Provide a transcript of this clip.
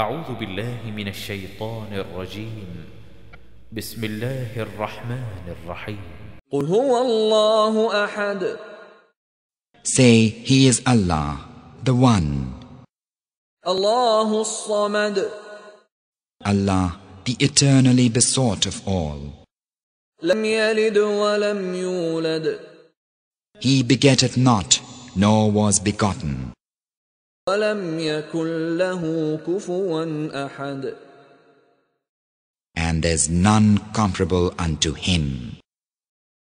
أعوذ بالله من الشيطان الرجيم بسم الله الرحمن الرحيم قل هو الله أحد Say, He is Allah, the One. الله الصمد Allah, the eternally besought of all. لم يلد ولم يولد He begetteth not, nor was begotten. And there's none comparable unto him.